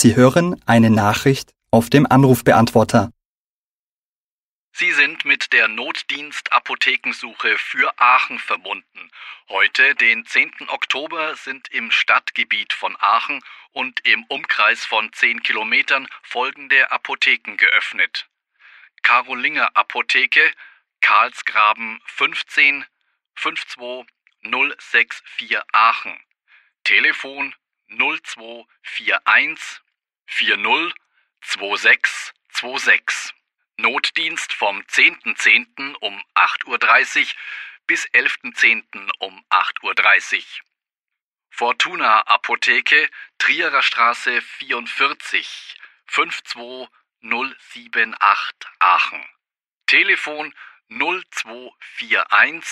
Sie hören eine Nachricht auf dem Anrufbeantworter. Sie sind mit der Notdienst Apothekensuche für Aachen verbunden. Heute, den 10. Oktober, sind im Stadtgebiet von Aachen und im Umkreis von 10 Kilometern folgende Apotheken geöffnet. Karolinger Apotheke, Karlsgraben 15 52 064 Aachen. Telefon 0241 402626. Notdienst vom 10.10. .10. um 8.30 Uhr bis 11.10. um 8.30 Uhr. Fortuna Apotheke, Trierer Straße 44, 52078 Aachen. Telefon 0241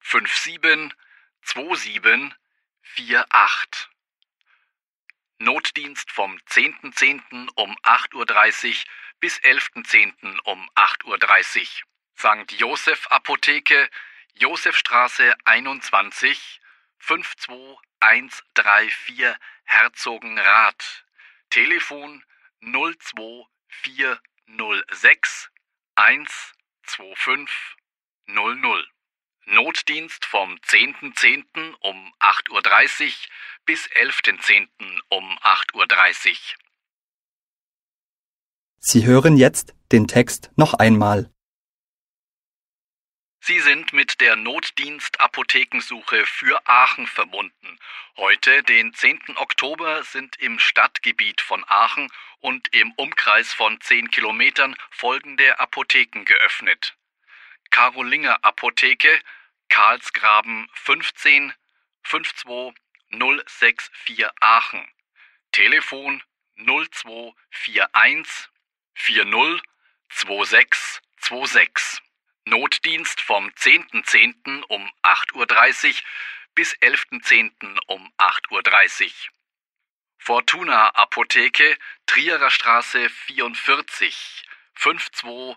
57 2748. Notdienst vom 10.10. .10. um 8.30 Uhr bis 11.10. um 8.30 Uhr. St. Josef Apotheke, Josefstraße 21, 52134 Herzogenrath. Telefon 02406 125 00. Notdienst vom 10.10. .10. um 8.30 Uhr bis 11.10. um 8.30 Uhr. Sie hören jetzt den Text noch einmal. Sie sind mit der Notdienstapothekensuche für Aachen verbunden. Heute, den 10. Oktober, sind im Stadtgebiet von Aachen und im Umkreis von 10 Kilometern folgende Apotheken geöffnet. Karolinger Apotheke, Karlsgraben 15 52 52064 Aachen. Telefon 0241 40 26 26. Notdienst vom 10.10. .10. um 8.30 Uhr bis 11.10. um 8.30 Uhr. Fortuna Apotheke, Trierer Straße 44 520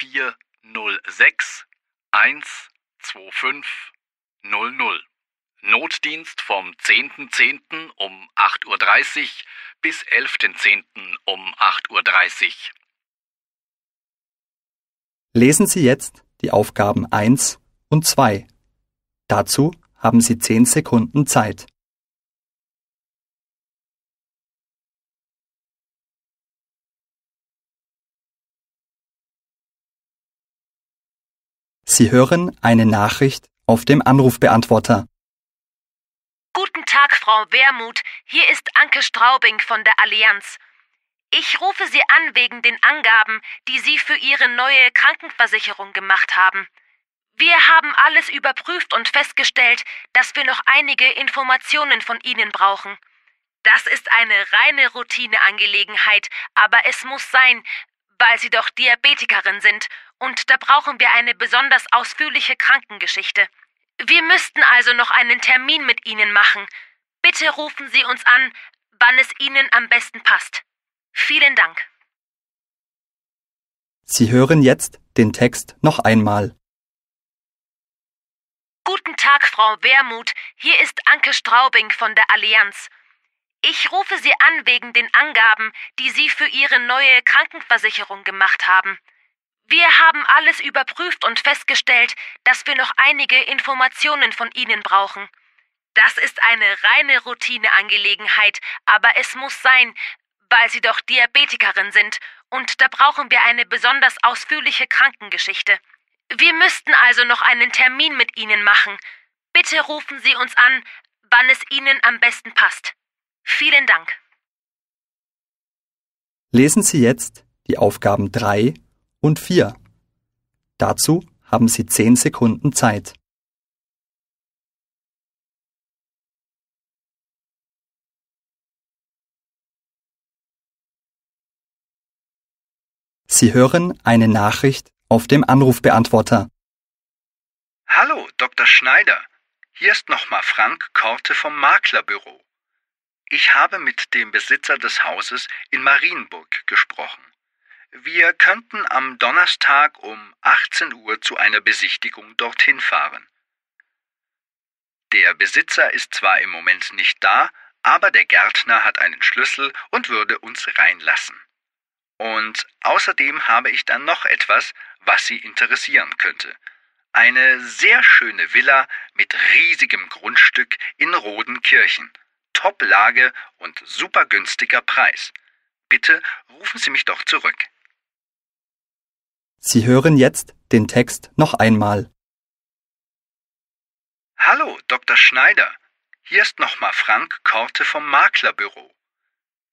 406 125 00. Notdienst vom 10.10. .10. um 8.30 Uhr bis 11.10. um 8.30 Uhr. Lesen Sie jetzt die Aufgaben 1 und 2. Dazu haben Sie 10 Sekunden Zeit. Sie hören eine Nachricht auf dem Anrufbeantworter. Guten Tag, Frau Wermut. Hier ist Anke Straubing von der Allianz. Ich rufe Sie an wegen den Angaben, die Sie für Ihre neue Krankenversicherung gemacht haben. Wir haben alles überprüft und festgestellt, dass wir noch einige Informationen von Ihnen brauchen. Das ist eine reine Routineangelegenheit, aber es muss sein, weil Sie doch Diabetikerin sind, und da brauchen wir eine besonders ausführliche Krankengeschichte. Wir müssten also noch einen Termin mit Ihnen machen. Bitte rufen Sie uns an, wann es Ihnen am besten passt. Vielen Dank. Sie hören jetzt den Text noch einmal. Guten Tag, Frau Wermut. Hier ist Anke Straubing von der Allianz. Ich rufe Sie an wegen den Angaben, die Sie für Ihre neue Krankenversicherung gemacht haben. Wir haben alles überprüft und festgestellt, dass wir noch einige Informationen von Ihnen brauchen. Das ist eine reine Routineangelegenheit, aber es muss sein, weil Sie doch Diabetikerin sind, und da brauchen wir eine besonders ausführliche Krankengeschichte. Wir müssten also noch einen Termin mit Ihnen machen. Bitte rufen Sie uns an, wann es Ihnen am besten passt. Vielen Dank. Lesen Sie jetzt die Aufgaben 3 und 4. Dazu haben Sie 10 Sekunden Zeit. Sie hören eine Nachricht auf dem Anrufbeantworter. Hallo, Dr. Schneider. Hier ist nochmal Frank Korte vom Maklerbüro. Ich habe mit dem Besitzer des Hauses in Marienburg gesprochen. Wir könnten am Donnerstag um 18 Uhr zu einer Besichtigung dorthin fahren. Der Besitzer ist zwar im Moment nicht da, aber der Gärtner hat einen Schlüssel und würde uns reinlassen. Und außerdem habe ich dann noch etwas, was Sie interessieren könnte. Eine sehr schöne Villa mit riesigem Grundstück in Rodenkirchen. Top-Lage und super günstiger Preis. Bitte rufen Sie mich doch zurück. Sie hören jetzt den Text noch einmal. Hallo, Dr. Schneider. Hier ist nochmal Frank Korte vom Maklerbüro.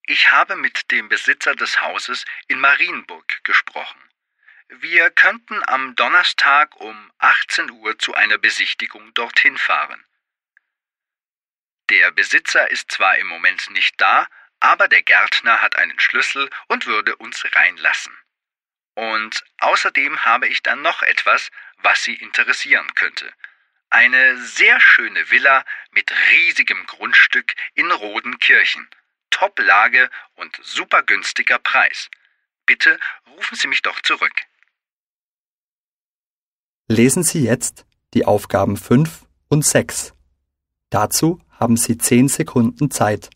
Ich habe mit dem Besitzer des Hauses in Marienburg gesprochen. Wir könnten am Donnerstag um 18 Uhr zu einer Besichtigung dorthin fahren. Der Besitzer ist zwar im Moment nicht da, aber der Gärtner hat einen Schlüssel und würde uns reinlassen. Und außerdem habe ich dann noch etwas, was Sie interessieren könnte. Eine sehr schöne Villa mit riesigem Grundstück in Rodenkirchen. Top-Lage und super günstiger Preis. Bitte rufen Sie mich doch zurück. Lesen Sie jetzt die Aufgaben 5 und 6. Dazu haben Sie 10 Sekunden Zeit.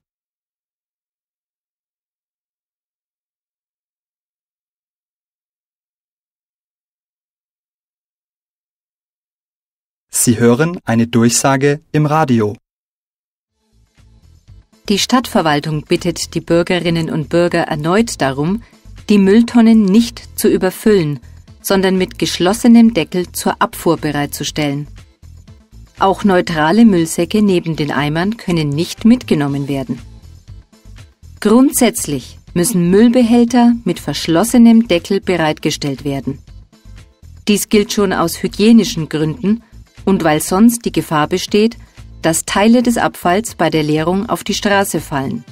Sie hören eine Durchsage im Radio. Die Stadtverwaltung bittet die Bürgerinnen und Bürger erneut darum, die Mülltonnen nicht zu überfüllen, sondern mit geschlossenem Deckel zur Abfuhr bereitzustellen. Auch neutrale Müllsäcke neben den Eimern können nicht mitgenommen werden. Grundsätzlich müssen Müllbehälter mit verschlossenem Deckel bereitgestellt werden. Dies gilt schon aus hygienischen Gründen und weil sonst die Gefahr besteht, dass Teile des Abfalls bei der Leerung auf die Straße fallen.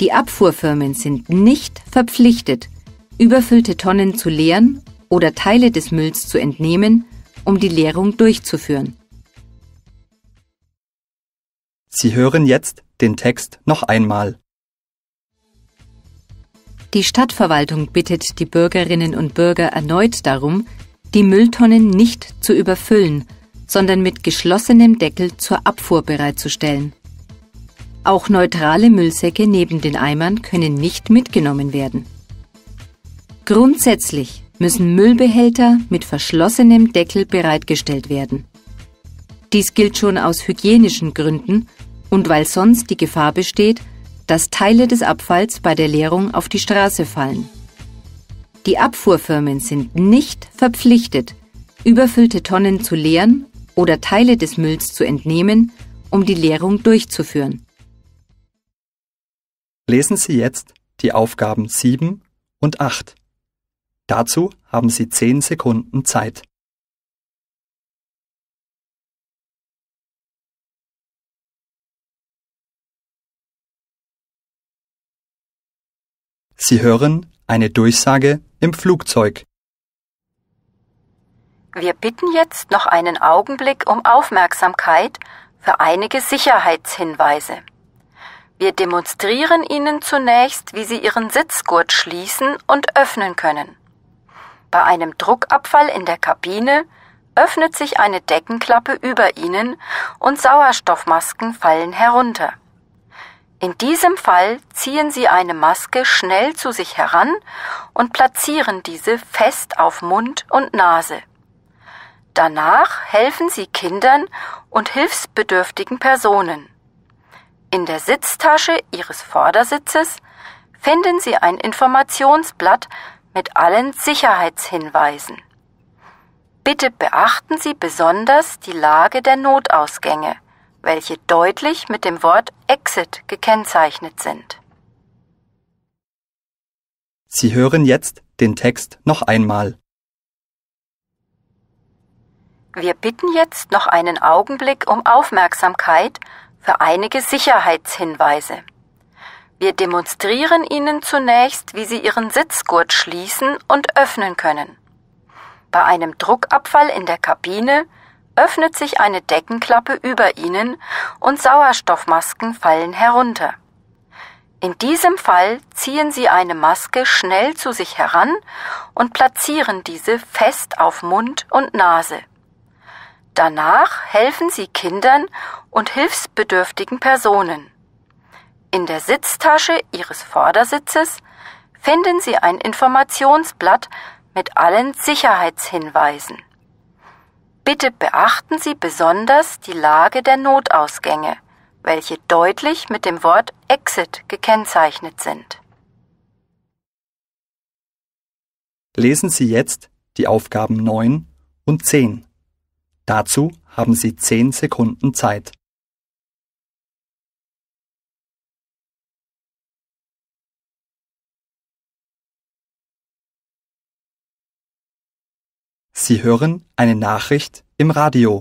Die Abfuhrfirmen sind nicht verpflichtet, überfüllte Tonnen zu leeren oder Teile des Mülls zu entnehmen, um die Leerung durchzuführen. Sie hören jetzt den Text noch einmal. Die Stadtverwaltung bittet die Bürgerinnen und Bürger erneut darum, die Mülltonnen nicht zu überfüllen, sondern mit geschlossenem Deckel zur Abfuhr bereitzustellen. Auch neutrale Müllsäcke neben den Eimern können nicht mitgenommen werden. Grundsätzlich müssen Müllbehälter mit verschlossenem Deckel bereitgestellt werden. Dies gilt schon aus hygienischen Gründen und weil sonst die Gefahr besteht, dass Teile des Abfalls bei der Leerung auf die Straße fallen. Die Abfuhrfirmen sind nicht verpflichtet, überfüllte Tonnen zu leeren oder Teile des Mülls zu entnehmen, um die Leerung durchzuführen. Lesen Sie jetzt die Aufgaben 7 und 8. Dazu haben Sie 10 Sekunden Zeit. Sie hören eine Durchsage im Flugzeug. Wir bitten jetzt noch einen Augenblick um Aufmerksamkeit für einige Sicherheitshinweise. Wir demonstrieren Ihnen zunächst, wie Sie Ihren Sitzgurt schließen und öffnen können. Bei einem Druckabfall in der Kabine öffnet sich eine Deckenklappe über Ihnen und Sauerstoffmasken fallen herunter. In diesem Fall ziehen Sie eine Maske schnell zu sich heran und platzieren diese fest auf Mund und Nase. Danach helfen Sie Kindern und hilfsbedürftigen Personen. In der Sitztasche Ihres Vordersitzes finden Sie ein Informationsblatt mit allen Sicherheitshinweisen. Bitte beachten Sie besonders die Lage der Notausgänge welche deutlich mit dem Wort Exit gekennzeichnet sind. Sie hören jetzt den Text noch einmal. Wir bitten jetzt noch einen Augenblick um Aufmerksamkeit für einige Sicherheitshinweise. Wir demonstrieren Ihnen zunächst, wie Sie Ihren Sitzgurt schließen und öffnen können. Bei einem Druckabfall in der Kabine öffnet sich eine Deckenklappe über ihnen und Sauerstoffmasken fallen herunter. In diesem Fall ziehen Sie eine Maske schnell zu sich heran und platzieren diese fest auf Mund und Nase. Danach helfen Sie Kindern und hilfsbedürftigen Personen. In der Sitztasche Ihres Vordersitzes finden Sie ein Informationsblatt mit allen Sicherheitshinweisen. Bitte beachten Sie besonders die Lage der Notausgänge, welche deutlich mit dem Wort Exit gekennzeichnet sind. Lesen Sie jetzt die Aufgaben 9 und 10. Dazu haben Sie 10 Sekunden Zeit. Sie hören eine Nachricht im Radio.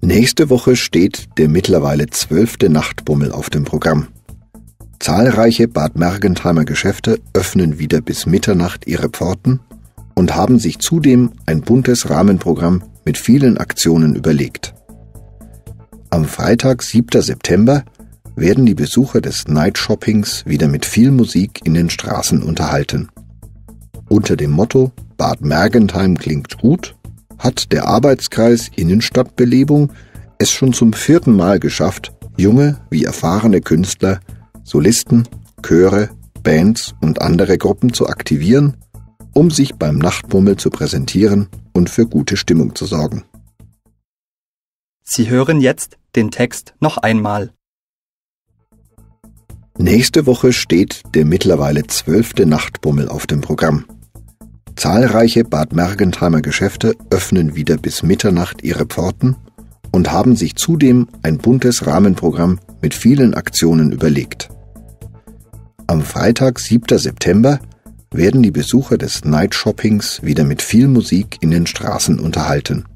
Nächste Woche steht der mittlerweile zwölfte Nachtbummel auf dem Programm. Zahlreiche Bad Mergentheimer Geschäfte öffnen wieder bis Mitternacht ihre Pforten und haben sich zudem ein buntes Rahmenprogramm mit vielen Aktionen überlegt. Am Freitag, 7. September, werden die Besucher des Night Shoppings wieder mit viel Musik in den Straßen unterhalten. Unter dem Motto Bad Mergentheim klingt gut hat der Arbeitskreis Innenstadtbelebung es schon zum vierten Mal geschafft, junge wie erfahrene Künstler, Solisten, Chöre, Bands und andere Gruppen zu aktivieren, um sich beim Nachtbummel zu präsentieren und für gute Stimmung zu sorgen. Sie hören jetzt den Text noch einmal. Nächste Woche steht der mittlerweile zwölfte Nachtbummel auf dem Programm. Zahlreiche Bad Mergentheimer Geschäfte öffnen wieder bis Mitternacht ihre Pforten und haben sich zudem ein buntes Rahmenprogramm mit vielen Aktionen überlegt. Am Freitag, 7. September, werden die Besucher des Night Shoppings wieder mit viel Musik in den Straßen unterhalten.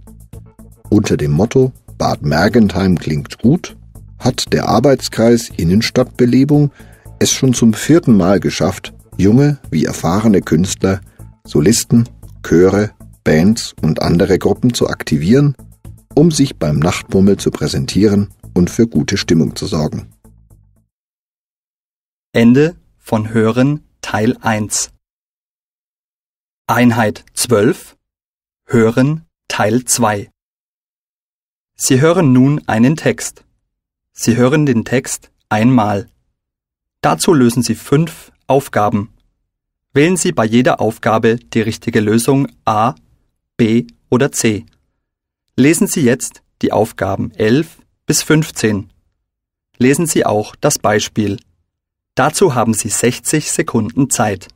Unter dem Motto Bad Mergentheim klingt gut hat der Arbeitskreis Innenstadtbelebung es schon zum vierten Mal geschafft, junge wie erfahrene Künstler Solisten, Chöre, Bands und andere Gruppen zu aktivieren, um sich beim Nachtmummel zu präsentieren und für gute Stimmung zu sorgen. Ende von Hören Teil 1 Einheit 12 Hören Teil 2 Sie hören nun einen Text. Sie hören den Text einmal. Dazu lösen Sie fünf Aufgaben. Wählen Sie bei jeder Aufgabe die richtige Lösung A, B oder C. Lesen Sie jetzt die Aufgaben 11 bis 15. Lesen Sie auch das Beispiel. Dazu haben Sie 60 Sekunden Zeit.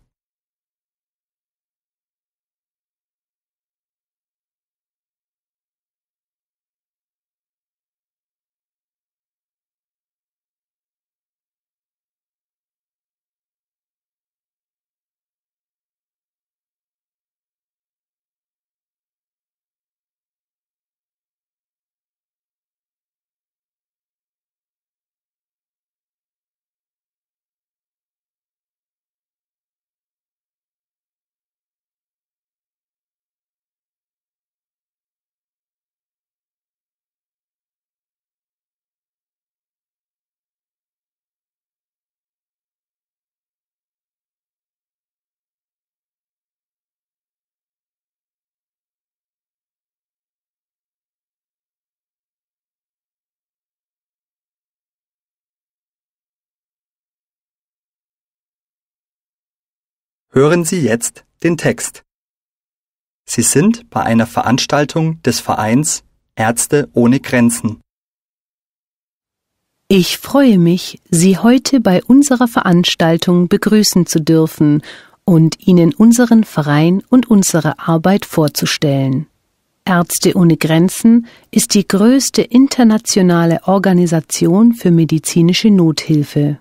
Hören Sie jetzt den Text. Sie sind bei einer Veranstaltung des Vereins Ärzte ohne Grenzen. Ich freue mich, Sie heute bei unserer Veranstaltung begrüßen zu dürfen und Ihnen unseren Verein und unsere Arbeit vorzustellen. Ärzte ohne Grenzen ist die größte internationale Organisation für medizinische Nothilfe.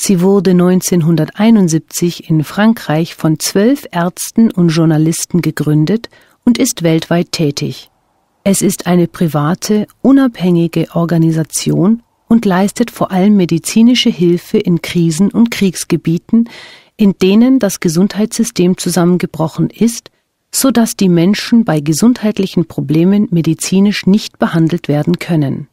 Sie wurde 1971 in Frankreich von zwölf Ärzten und Journalisten gegründet und ist weltweit tätig. Es ist eine private, unabhängige Organisation und leistet vor allem medizinische Hilfe in Krisen und Kriegsgebieten, in denen das Gesundheitssystem zusammengebrochen ist, so dass die Menschen bei gesundheitlichen Problemen medizinisch nicht behandelt werden können.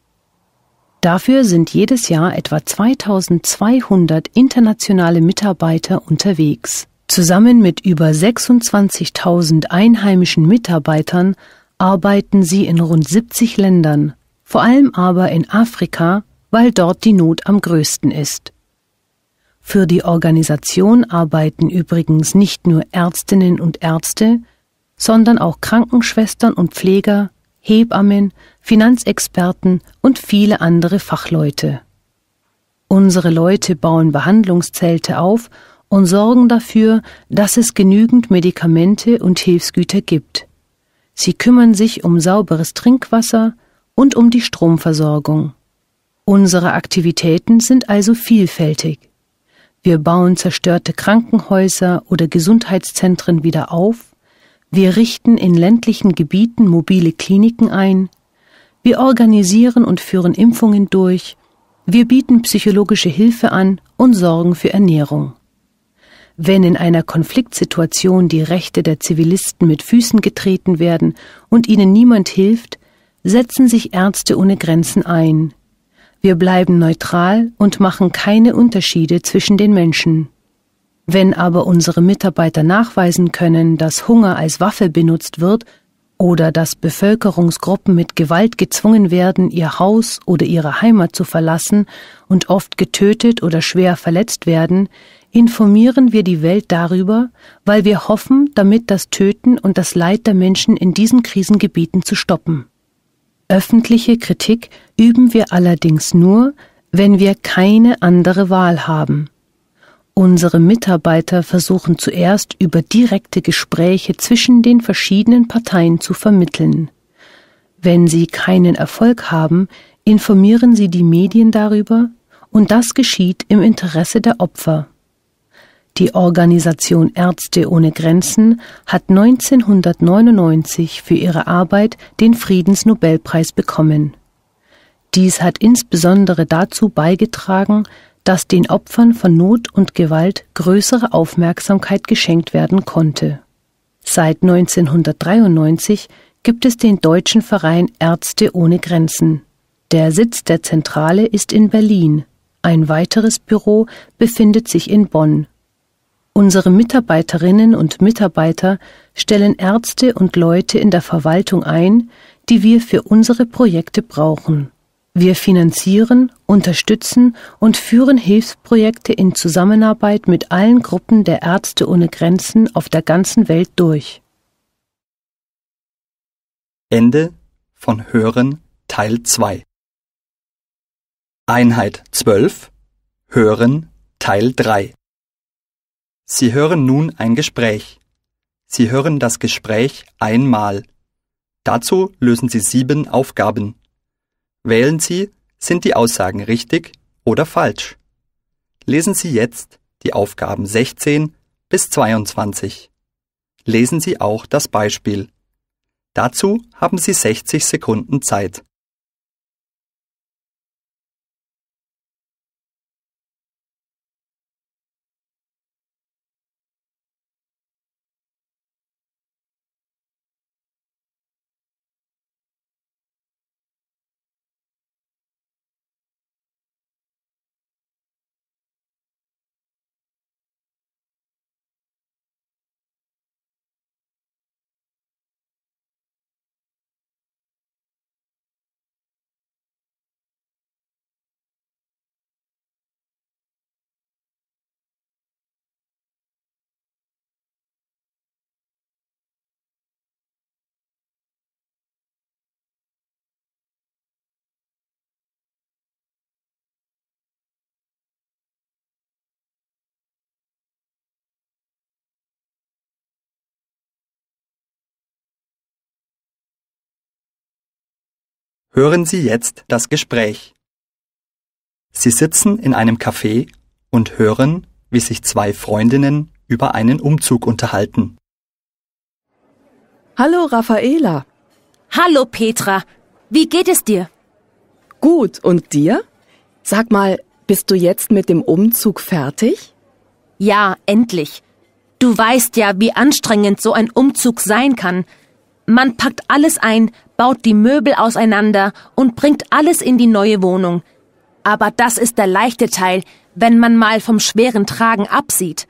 Dafür sind jedes Jahr etwa 2200 internationale Mitarbeiter unterwegs. Zusammen mit über 26.000 einheimischen Mitarbeitern arbeiten sie in rund 70 Ländern, vor allem aber in Afrika, weil dort die Not am größten ist. Für die Organisation arbeiten übrigens nicht nur Ärztinnen und Ärzte, sondern auch Krankenschwestern und Pfleger, Hebammen, Finanzexperten und viele andere Fachleute. Unsere Leute bauen Behandlungszelte auf und sorgen dafür, dass es genügend Medikamente und Hilfsgüter gibt. Sie kümmern sich um sauberes Trinkwasser und um die Stromversorgung. Unsere Aktivitäten sind also vielfältig. Wir bauen zerstörte Krankenhäuser oder Gesundheitszentren wieder auf wir richten in ländlichen Gebieten mobile Kliniken ein. Wir organisieren und führen Impfungen durch. Wir bieten psychologische Hilfe an und sorgen für Ernährung. Wenn in einer Konfliktsituation die Rechte der Zivilisten mit Füßen getreten werden und ihnen niemand hilft, setzen sich Ärzte ohne Grenzen ein. Wir bleiben neutral und machen keine Unterschiede zwischen den Menschen. Wenn aber unsere Mitarbeiter nachweisen können, dass Hunger als Waffe benutzt wird oder dass Bevölkerungsgruppen mit Gewalt gezwungen werden, ihr Haus oder ihre Heimat zu verlassen und oft getötet oder schwer verletzt werden, informieren wir die Welt darüber, weil wir hoffen, damit das Töten und das Leid der Menschen in diesen Krisengebieten zu stoppen. Öffentliche Kritik üben wir allerdings nur, wenn wir keine andere Wahl haben. Unsere Mitarbeiter versuchen zuerst über direkte Gespräche zwischen den verschiedenen Parteien zu vermitteln. Wenn sie keinen Erfolg haben, informieren sie die Medien darüber, und das geschieht im Interesse der Opfer. Die Organisation Ärzte ohne Grenzen hat 1999 für ihre Arbeit den Friedensnobelpreis bekommen. Dies hat insbesondere dazu beigetragen, dass den Opfern von Not und Gewalt größere Aufmerksamkeit geschenkt werden konnte. Seit 1993 gibt es den deutschen Verein Ärzte ohne Grenzen. Der Sitz der Zentrale ist in Berlin. Ein weiteres Büro befindet sich in Bonn. Unsere Mitarbeiterinnen und Mitarbeiter stellen Ärzte und Leute in der Verwaltung ein, die wir für unsere Projekte brauchen. Wir finanzieren, unterstützen und führen Hilfsprojekte in Zusammenarbeit mit allen Gruppen der Ärzte ohne Grenzen auf der ganzen Welt durch. Ende von Hören Teil 2 Einheit 12 Hören Teil 3 Sie hören nun ein Gespräch. Sie hören das Gespräch einmal. Dazu lösen Sie sieben Aufgaben. Wählen Sie, sind die Aussagen richtig oder falsch? Lesen Sie jetzt die Aufgaben 16 bis 22. Lesen Sie auch das Beispiel. Dazu haben Sie 60 Sekunden Zeit. Hören Sie jetzt das Gespräch. Sie sitzen in einem Café und hören, wie sich zwei Freundinnen über einen Umzug unterhalten. Hallo Raffaela. Hallo Petra. Wie geht es dir? Gut, und dir? Sag mal, bist du jetzt mit dem Umzug fertig? Ja, endlich. Du weißt ja, wie anstrengend so ein Umzug sein kann. Man packt alles ein, baut die Möbel auseinander und bringt alles in die neue Wohnung. Aber das ist der leichte Teil, wenn man mal vom schweren Tragen absieht.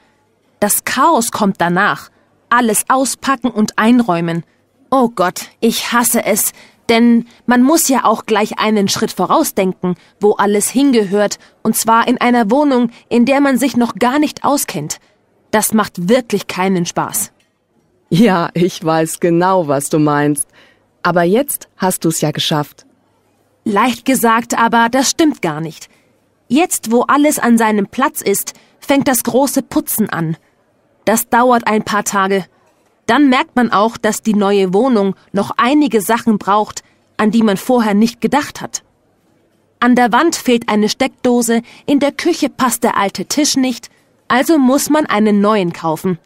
Das Chaos kommt danach. Alles auspacken und einräumen. Oh Gott, ich hasse es, denn man muss ja auch gleich einen Schritt vorausdenken, wo alles hingehört, und zwar in einer Wohnung, in der man sich noch gar nicht auskennt. Das macht wirklich keinen Spaß. Ja, ich weiß genau, was du meinst. Aber jetzt hast du es ja geschafft. Leicht gesagt, aber das stimmt gar nicht. Jetzt, wo alles an seinem Platz ist, fängt das große Putzen an. Das dauert ein paar Tage. Dann merkt man auch, dass die neue Wohnung noch einige Sachen braucht, an die man vorher nicht gedacht hat. An der Wand fehlt eine Steckdose, in der Küche passt der alte Tisch nicht, also muss man einen neuen kaufen.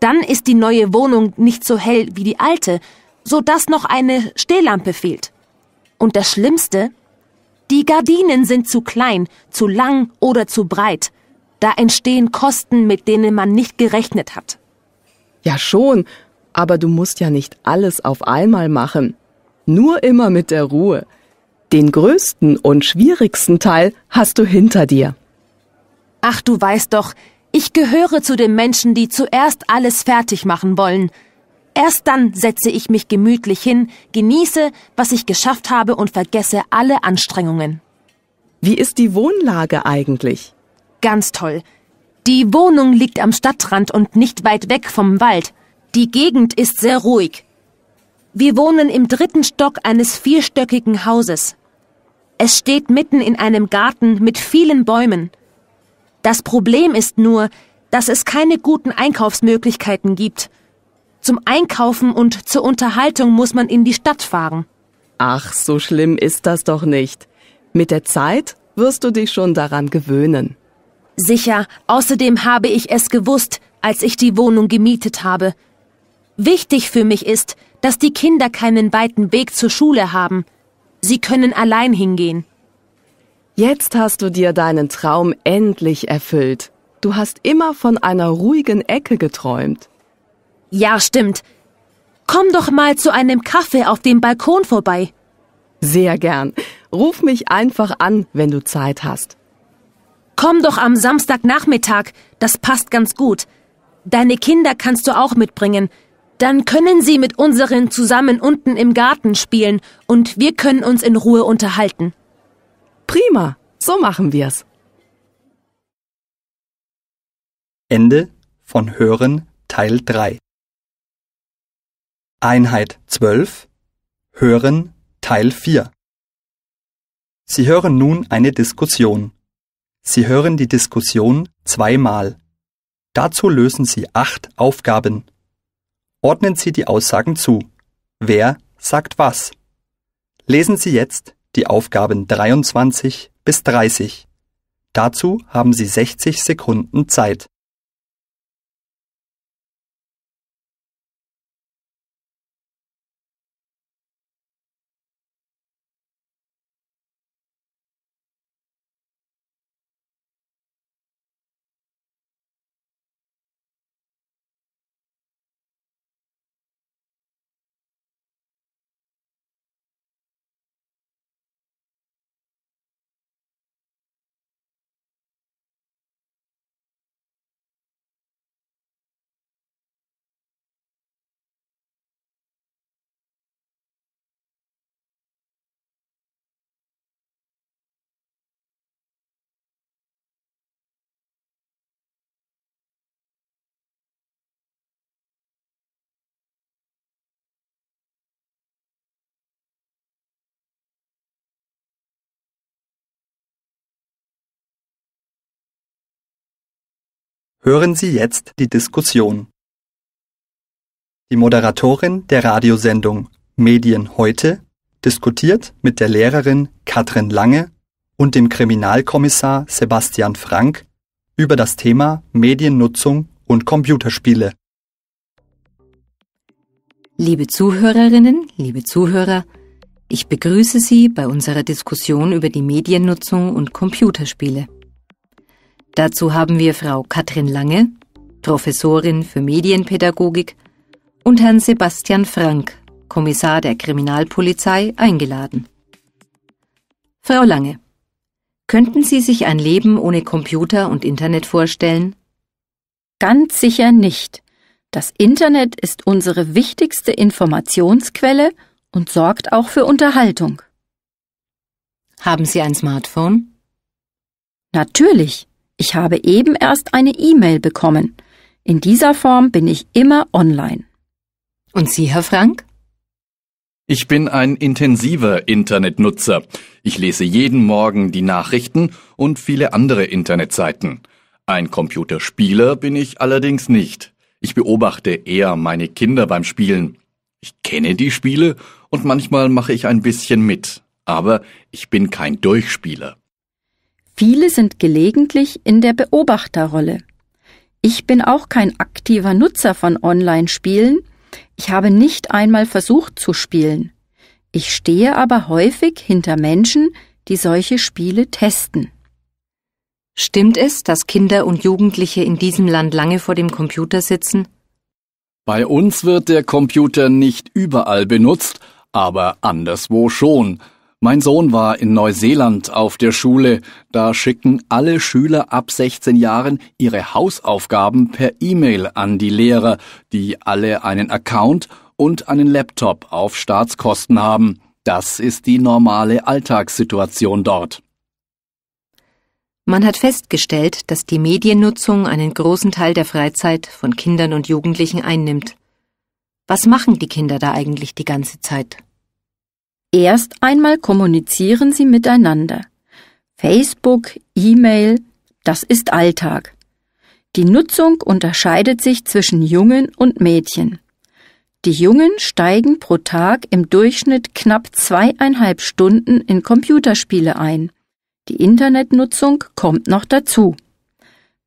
Dann ist die neue Wohnung nicht so hell wie die alte, sodass noch eine Stehlampe fehlt. Und das Schlimmste, die Gardinen sind zu klein, zu lang oder zu breit. Da entstehen Kosten, mit denen man nicht gerechnet hat. Ja schon, aber du musst ja nicht alles auf einmal machen. Nur immer mit der Ruhe. Den größten und schwierigsten Teil hast du hinter dir. Ach, du weißt doch, ich gehöre zu den Menschen, die zuerst alles fertig machen wollen. Erst dann setze ich mich gemütlich hin, genieße, was ich geschafft habe und vergesse alle Anstrengungen. Wie ist die Wohnlage eigentlich? Ganz toll. Die Wohnung liegt am Stadtrand und nicht weit weg vom Wald. Die Gegend ist sehr ruhig. Wir wohnen im dritten Stock eines vierstöckigen Hauses. Es steht mitten in einem Garten mit vielen Bäumen. Das Problem ist nur, dass es keine guten Einkaufsmöglichkeiten gibt. Zum Einkaufen und zur Unterhaltung muss man in die Stadt fahren. Ach, so schlimm ist das doch nicht. Mit der Zeit wirst du dich schon daran gewöhnen. Sicher, außerdem habe ich es gewusst, als ich die Wohnung gemietet habe. Wichtig für mich ist, dass die Kinder keinen weiten Weg zur Schule haben. Sie können allein hingehen. Jetzt hast du dir deinen Traum endlich erfüllt. Du hast immer von einer ruhigen Ecke geträumt. Ja, stimmt. Komm doch mal zu einem Kaffee auf dem Balkon vorbei. Sehr gern. Ruf mich einfach an, wenn du Zeit hast. Komm doch am Samstagnachmittag, das passt ganz gut. Deine Kinder kannst du auch mitbringen. Dann können sie mit unseren zusammen unten im Garten spielen und wir können uns in Ruhe unterhalten. Prima, so machen wir's. Ende von Hören Teil 3 Einheit 12 Hören Teil 4 Sie hören nun eine Diskussion. Sie hören die Diskussion zweimal. Dazu lösen Sie acht Aufgaben. Ordnen Sie die Aussagen zu. Wer sagt was? Lesen Sie jetzt die Aufgaben 23 bis 30. Dazu haben Sie 60 Sekunden Zeit. Hören Sie jetzt die Diskussion. Die Moderatorin der Radiosendung Medien heute diskutiert mit der Lehrerin Katrin Lange und dem Kriminalkommissar Sebastian Frank über das Thema Mediennutzung und Computerspiele. Liebe Zuhörerinnen, liebe Zuhörer, ich begrüße Sie bei unserer Diskussion über die Mediennutzung und Computerspiele. Dazu haben wir Frau Katrin Lange, Professorin für Medienpädagogik, und Herrn Sebastian Frank, Kommissar der Kriminalpolizei, eingeladen. Frau Lange, könnten Sie sich ein Leben ohne Computer und Internet vorstellen? Ganz sicher nicht. Das Internet ist unsere wichtigste Informationsquelle und sorgt auch für Unterhaltung. Haben Sie ein Smartphone? Natürlich. Ich habe eben erst eine E-Mail bekommen. In dieser Form bin ich immer online. Und Sie, Herr Frank? Ich bin ein intensiver Internetnutzer. Ich lese jeden Morgen die Nachrichten und viele andere Internetseiten. Ein Computerspieler bin ich allerdings nicht. Ich beobachte eher meine Kinder beim Spielen. Ich kenne die Spiele und manchmal mache ich ein bisschen mit. Aber ich bin kein Durchspieler. Viele sind gelegentlich in der Beobachterrolle. Ich bin auch kein aktiver Nutzer von Online-Spielen. Ich habe nicht einmal versucht zu spielen. Ich stehe aber häufig hinter Menschen, die solche Spiele testen. Stimmt es, dass Kinder und Jugendliche in diesem Land lange vor dem Computer sitzen? Bei uns wird der Computer nicht überall benutzt, aber anderswo schon. Mein Sohn war in Neuseeland auf der Schule. Da schicken alle Schüler ab 16 Jahren ihre Hausaufgaben per E-Mail an die Lehrer, die alle einen Account und einen Laptop auf Staatskosten haben. Das ist die normale Alltagssituation dort. Man hat festgestellt, dass die Mediennutzung einen großen Teil der Freizeit von Kindern und Jugendlichen einnimmt. Was machen die Kinder da eigentlich die ganze Zeit? Erst einmal kommunizieren sie miteinander. Facebook, E-Mail, das ist Alltag. Die Nutzung unterscheidet sich zwischen Jungen und Mädchen. Die Jungen steigen pro Tag im Durchschnitt knapp zweieinhalb Stunden in Computerspiele ein. Die Internetnutzung kommt noch dazu.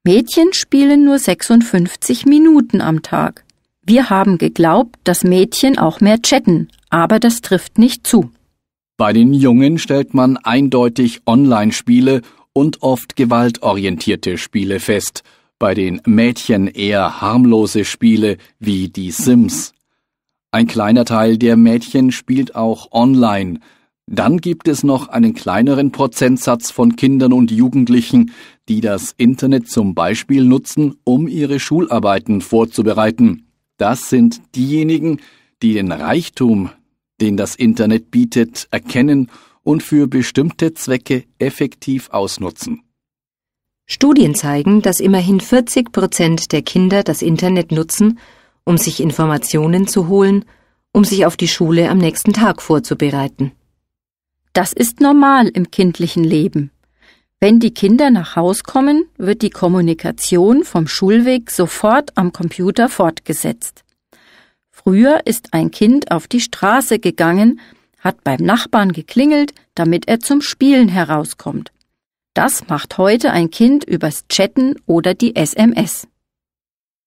Mädchen spielen nur 56 Minuten am Tag. Wir haben geglaubt, dass Mädchen auch mehr chatten, aber das trifft nicht zu. Bei den Jungen stellt man eindeutig Online-Spiele und oft gewaltorientierte Spiele fest, bei den Mädchen eher harmlose Spiele wie die Sims. Ein kleiner Teil der Mädchen spielt auch online. Dann gibt es noch einen kleineren Prozentsatz von Kindern und Jugendlichen, die das Internet zum Beispiel nutzen, um ihre Schularbeiten vorzubereiten. Das sind diejenigen, die den Reichtum den das Internet bietet, erkennen und für bestimmte Zwecke effektiv ausnutzen. Studien zeigen, dass immerhin 40 Prozent der Kinder das Internet nutzen, um sich Informationen zu holen, um sich auf die Schule am nächsten Tag vorzubereiten. Das ist normal im kindlichen Leben. Wenn die Kinder nach Haus kommen, wird die Kommunikation vom Schulweg sofort am Computer fortgesetzt. Früher ist ein Kind auf die Straße gegangen, hat beim Nachbarn geklingelt, damit er zum Spielen herauskommt. Das macht heute ein Kind übers Chatten oder die SMS.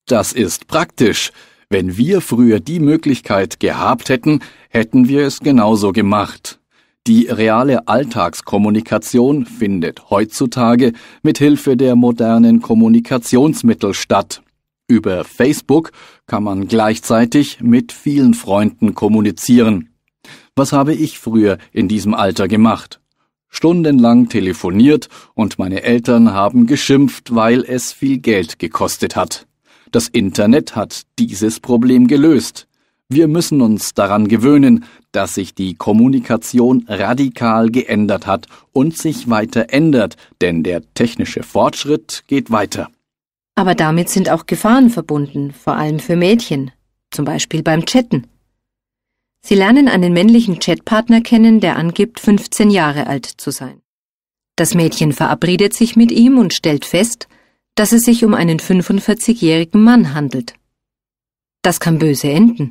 Das ist praktisch. Wenn wir früher die Möglichkeit gehabt hätten, hätten wir es genauso gemacht. Die reale Alltagskommunikation findet heutzutage mit Hilfe der modernen Kommunikationsmittel statt. Über Facebook kann man gleichzeitig mit vielen Freunden kommunizieren. Was habe ich früher in diesem Alter gemacht? Stundenlang telefoniert und meine Eltern haben geschimpft, weil es viel Geld gekostet hat. Das Internet hat dieses Problem gelöst. Wir müssen uns daran gewöhnen, dass sich die Kommunikation radikal geändert hat und sich weiter ändert, denn der technische Fortschritt geht weiter. Aber damit sind auch Gefahren verbunden, vor allem für Mädchen, zum Beispiel beim Chatten. Sie lernen einen männlichen Chatpartner kennen, der angibt, 15 Jahre alt zu sein. Das Mädchen verabredet sich mit ihm und stellt fest, dass es sich um einen 45-jährigen Mann handelt. Das kann böse enden.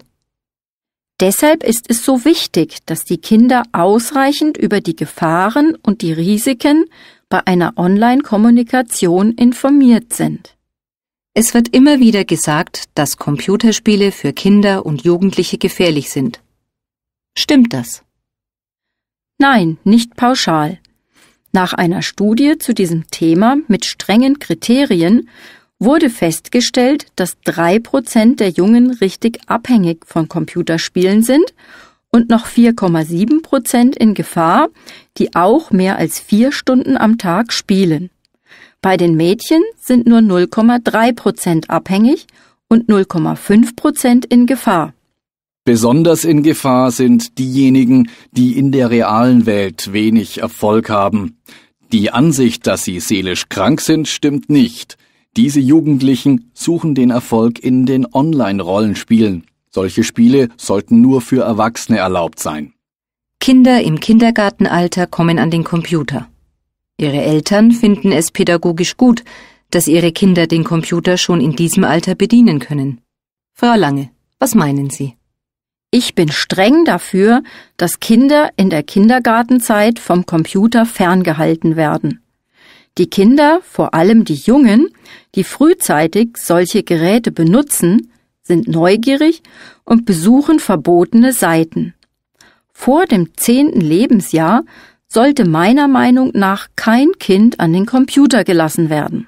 Deshalb ist es so wichtig, dass die Kinder ausreichend über die Gefahren und die Risiken bei einer Online-Kommunikation informiert sind. Es wird immer wieder gesagt, dass Computerspiele für Kinder und Jugendliche gefährlich sind. Stimmt das? Nein, nicht pauschal. Nach einer Studie zu diesem Thema mit strengen Kriterien wurde festgestellt, dass drei Prozent der Jungen richtig abhängig von Computerspielen sind und noch 4,7 Prozent in Gefahr, die auch mehr als vier Stunden am Tag spielen. Bei den Mädchen sind nur 0,3 Prozent abhängig und 0,5 Prozent in Gefahr. Besonders in Gefahr sind diejenigen, die in der realen Welt wenig Erfolg haben. Die Ansicht, dass sie seelisch krank sind, stimmt nicht. Diese Jugendlichen suchen den Erfolg in den Online-Rollenspielen. Solche Spiele sollten nur für Erwachsene erlaubt sein. Kinder im Kindergartenalter kommen an den Computer. Ihre Eltern finden es pädagogisch gut, dass ihre Kinder den Computer schon in diesem Alter bedienen können. Frau Lange, was meinen Sie? Ich bin streng dafür, dass Kinder in der Kindergartenzeit vom Computer ferngehalten werden. Die Kinder, vor allem die Jungen, die frühzeitig solche Geräte benutzen, sind neugierig und besuchen verbotene Seiten. Vor dem zehnten Lebensjahr sollte meiner Meinung nach kein Kind an den Computer gelassen werden.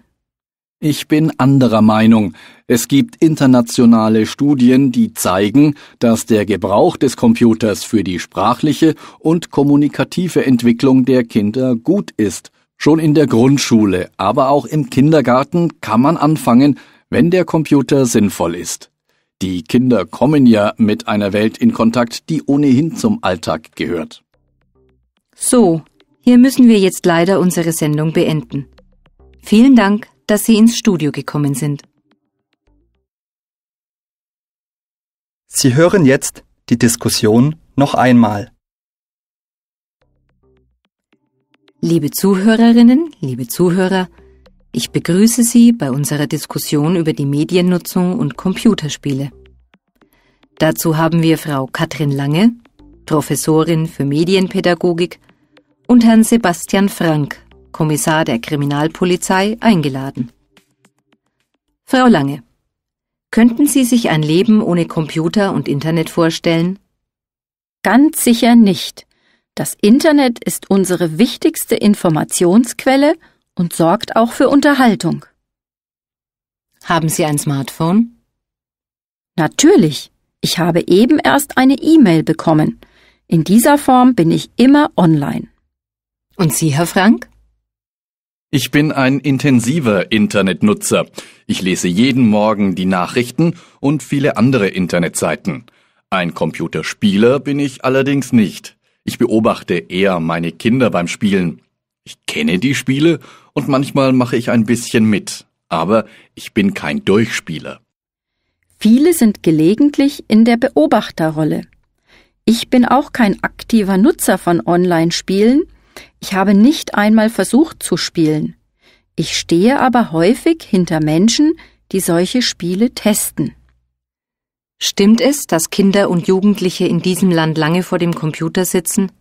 Ich bin anderer Meinung. Es gibt internationale Studien, die zeigen, dass der Gebrauch des Computers für die sprachliche und kommunikative Entwicklung der Kinder gut ist. Schon in der Grundschule, aber auch im Kindergarten kann man anfangen, wenn der Computer sinnvoll ist. Die Kinder kommen ja mit einer Welt in Kontakt, die ohnehin zum Alltag gehört. So, hier müssen wir jetzt leider unsere Sendung beenden. Vielen Dank, dass Sie ins Studio gekommen sind. Sie hören jetzt die Diskussion noch einmal. Liebe Zuhörerinnen, liebe Zuhörer, ich begrüße Sie bei unserer Diskussion über die Mediennutzung und Computerspiele. Dazu haben wir Frau Katrin Lange, Professorin für Medienpädagogik und Herrn Sebastian Frank, Kommissar der Kriminalpolizei, eingeladen. Frau Lange, könnten Sie sich ein Leben ohne Computer und Internet vorstellen? Ganz sicher nicht. Das Internet ist unsere wichtigste Informationsquelle und sorgt auch für Unterhaltung. Haben Sie ein Smartphone? Natürlich. Ich habe eben erst eine E-Mail bekommen. In dieser Form bin ich immer online. Und Sie, Herr Frank? Ich bin ein intensiver Internetnutzer. Ich lese jeden Morgen die Nachrichten und viele andere Internetseiten. Ein Computerspieler bin ich allerdings nicht. Ich beobachte eher meine Kinder beim Spielen. Ich kenne die Spiele und manchmal mache ich ein bisschen mit, aber ich bin kein Durchspieler. Viele sind gelegentlich in der Beobachterrolle. Ich bin auch kein aktiver Nutzer von Online-Spielen, ich habe nicht einmal versucht zu spielen. Ich stehe aber häufig hinter Menschen, die solche Spiele testen. Stimmt es, dass Kinder und Jugendliche in diesem Land lange vor dem Computer sitzen?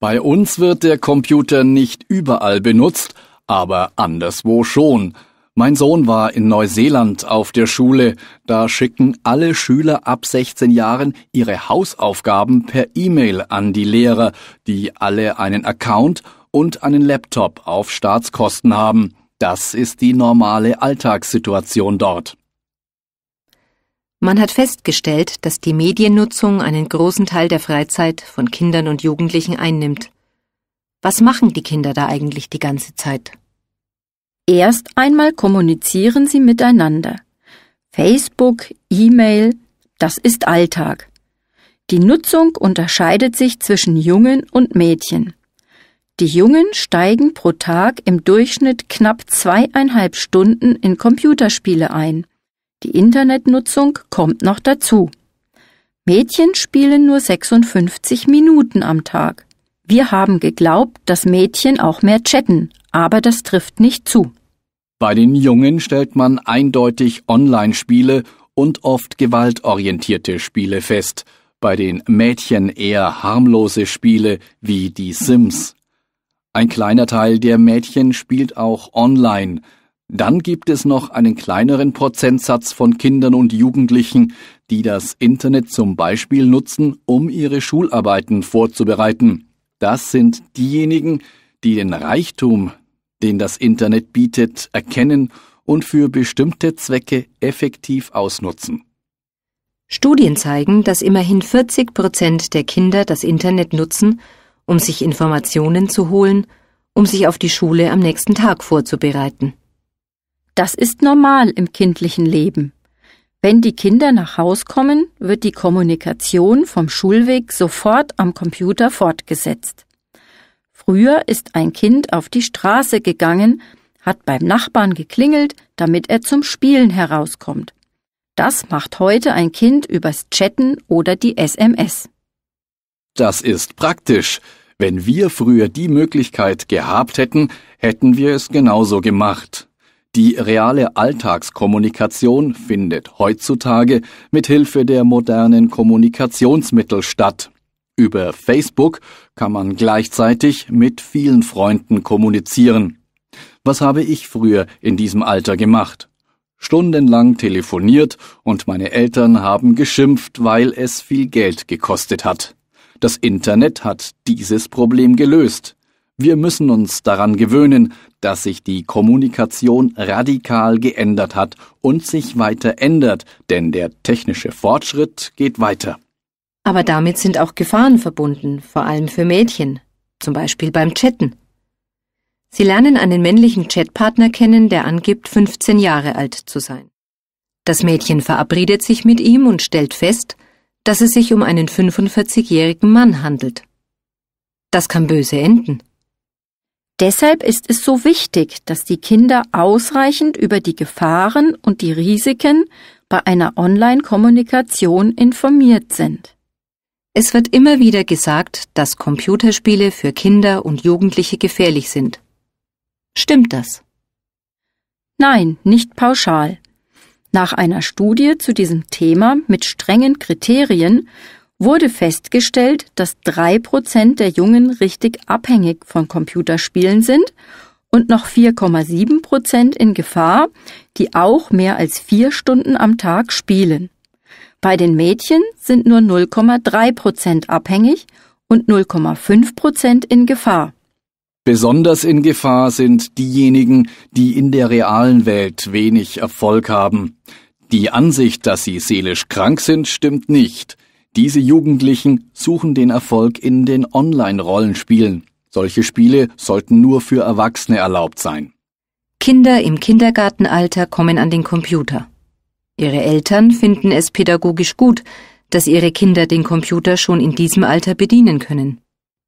Bei uns wird der Computer nicht überall benutzt, aber anderswo schon. Mein Sohn war in Neuseeland auf der Schule. Da schicken alle Schüler ab 16 Jahren ihre Hausaufgaben per E-Mail an die Lehrer, die alle einen Account und einen Laptop auf Staatskosten haben. Das ist die normale Alltagssituation dort. Man hat festgestellt, dass die Mediennutzung einen großen Teil der Freizeit von Kindern und Jugendlichen einnimmt. Was machen die Kinder da eigentlich die ganze Zeit? Erst einmal kommunizieren sie miteinander. Facebook, E-Mail, das ist Alltag. Die Nutzung unterscheidet sich zwischen Jungen und Mädchen. Die Jungen steigen pro Tag im Durchschnitt knapp zweieinhalb Stunden in Computerspiele ein. Die Internetnutzung kommt noch dazu. Mädchen spielen nur 56 Minuten am Tag. Wir haben geglaubt, dass Mädchen auch mehr chatten, aber das trifft nicht zu. Bei den Jungen stellt man eindeutig Online-Spiele und oft gewaltorientierte Spiele fest, bei den Mädchen eher harmlose Spiele wie die Sims. Ein kleiner Teil der Mädchen spielt auch online. Dann gibt es noch einen kleineren Prozentsatz von Kindern und Jugendlichen, die das Internet zum Beispiel nutzen, um ihre Schularbeiten vorzubereiten. Das sind diejenigen, die den Reichtum den das Internet bietet, erkennen und für bestimmte Zwecke effektiv ausnutzen. Studien zeigen, dass immerhin 40 Prozent der Kinder das Internet nutzen, um sich Informationen zu holen, um sich auf die Schule am nächsten Tag vorzubereiten. Das ist normal im kindlichen Leben. Wenn die Kinder nach Haus kommen, wird die Kommunikation vom Schulweg sofort am Computer fortgesetzt. Früher ist ein Kind auf die Straße gegangen, hat beim Nachbarn geklingelt, damit er zum Spielen herauskommt. Das macht heute ein Kind übers Chatten oder die SMS. Das ist praktisch. Wenn wir früher die Möglichkeit gehabt hätten, hätten wir es genauso gemacht. Die reale Alltagskommunikation findet heutzutage mit Hilfe der modernen Kommunikationsmittel statt. Über Facebook kann man gleichzeitig mit vielen Freunden kommunizieren. Was habe ich früher in diesem Alter gemacht? Stundenlang telefoniert und meine Eltern haben geschimpft, weil es viel Geld gekostet hat. Das Internet hat dieses Problem gelöst. Wir müssen uns daran gewöhnen, dass sich die Kommunikation radikal geändert hat und sich weiter ändert, denn der technische Fortschritt geht weiter. Aber damit sind auch Gefahren verbunden, vor allem für Mädchen, zum Beispiel beim Chatten. Sie lernen einen männlichen Chatpartner kennen, der angibt, 15 Jahre alt zu sein. Das Mädchen verabredet sich mit ihm und stellt fest, dass es sich um einen 45-jährigen Mann handelt. Das kann böse enden. Deshalb ist es so wichtig, dass die Kinder ausreichend über die Gefahren und die Risiken bei einer Online-Kommunikation informiert sind. Es wird immer wieder gesagt, dass Computerspiele für Kinder und Jugendliche gefährlich sind. Stimmt das? Nein, nicht pauschal. Nach einer Studie zu diesem Thema mit strengen Kriterien wurde festgestellt, dass drei Prozent der Jungen richtig abhängig von Computerspielen sind und noch 4,7 Prozent in Gefahr, die auch mehr als vier Stunden am Tag spielen. Bei den Mädchen sind nur 0,3 Prozent abhängig und 0,5 Prozent in Gefahr. Besonders in Gefahr sind diejenigen, die in der realen Welt wenig Erfolg haben. Die Ansicht, dass sie seelisch krank sind, stimmt nicht. Diese Jugendlichen suchen den Erfolg in den Online-Rollenspielen. Solche Spiele sollten nur für Erwachsene erlaubt sein. Kinder im Kindergartenalter kommen an den Computer. Ihre Eltern finden es pädagogisch gut, dass Ihre Kinder den Computer schon in diesem Alter bedienen können.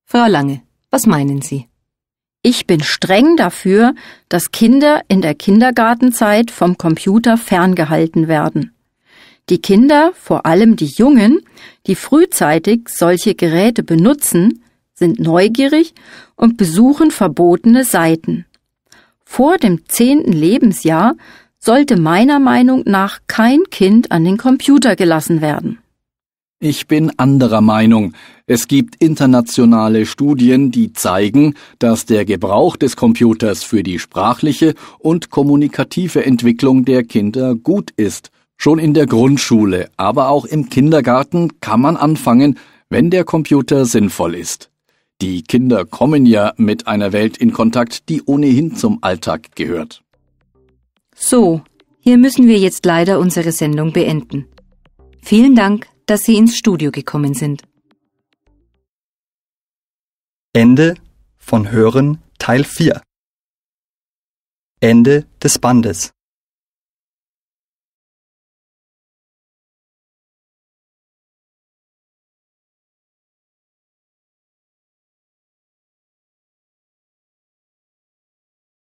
Frau Lange, was meinen Sie? Ich bin streng dafür, dass Kinder in der Kindergartenzeit vom Computer ferngehalten werden. Die Kinder, vor allem die Jungen, die frühzeitig solche Geräte benutzen, sind neugierig und besuchen verbotene Seiten. Vor dem zehnten Lebensjahr sollte meiner Meinung nach kein Kind an den Computer gelassen werden. Ich bin anderer Meinung. Es gibt internationale Studien, die zeigen, dass der Gebrauch des Computers für die sprachliche und kommunikative Entwicklung der Kinder gut ist. Schon in der Grundschule, aber auch im Kindergarten kann man anfangen, wenn der Computer sinnvoll ist. Die Kinder kommen ja mit einer Welt in Kontakt, die ohnehin zum Alltag gehört. So, hier müssen wir jetzt leider unsere Sendung beenden. Vielen Dank, dass Sie ins Studio gekommen sind. Ende von Hören Teil 4 Ende des Bandes